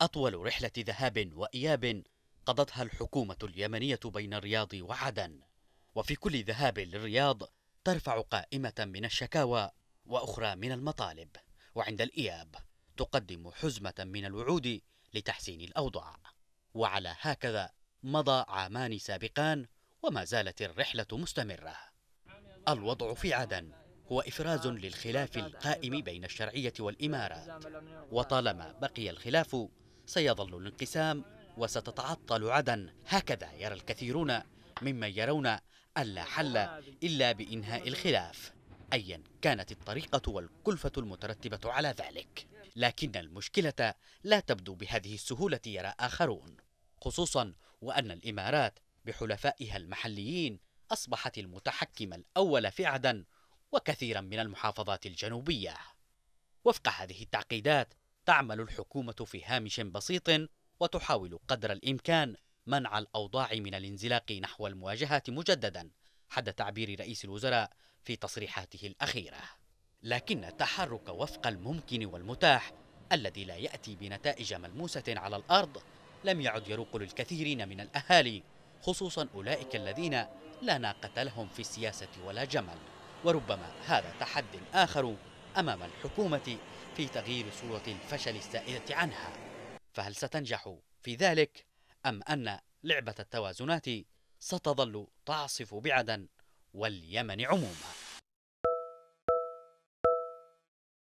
أطول رحلة ذهاب وإياب قضتها الحكومة اليمنية بين الرياض وعدن وفي كل ذهاب للرياض ترفع قائمة من الشكاوى وأخرى من المطالب وعند الإياب تقدم حزمة من الوعود لتحسين الأوضاع وعلى هكذا مضى عامان سابقان وما زالت الرحلة مستمرة الوضع في عدن هو إفراز للخلاف القائم بين الشرعية والإمارات وطالما بقي الخلاف سيظل الانقسام وستتعطل عدن هكذا يرى الكثيرون ممن يرون ألا حل إلا بإنهاء الخلاف أيا كانت الطريقة والكلفة المترتبة على ذلك لكن المشكلة لا تبدو بهذه السهولة يرى آخرون خصوصا وأن الإمارات بحلفائها المحليين أصبحت المتحكم الأول في عدن وكثيرا من المحافظات الجنوبية وفق هذه التعقيدات تعمل الحكومة في هامش بسيط وتحاول قدر الإمكان منع الأوضاع من الانزلاق نحو المواجهة مجددا حد تعبير رئيس الوزراء في تصريحاته الأخيرة لكن التحرك وفق الممكن والمتاح الذي لا يأتي بنتائج ملموسة على الأرض لم يعد يروق للكثيرين من الأهالي خصوصا أولئك الذين لا ناقة لهم في السياسة ولا جمل وربما هذا تحد آخر أمام الحكومة في تغيير صورة الفشل السائدة عنها فهل ستنجح في ذلك أم أن لعبة التوازنات ستظل تعصف بعدا واليمن عموما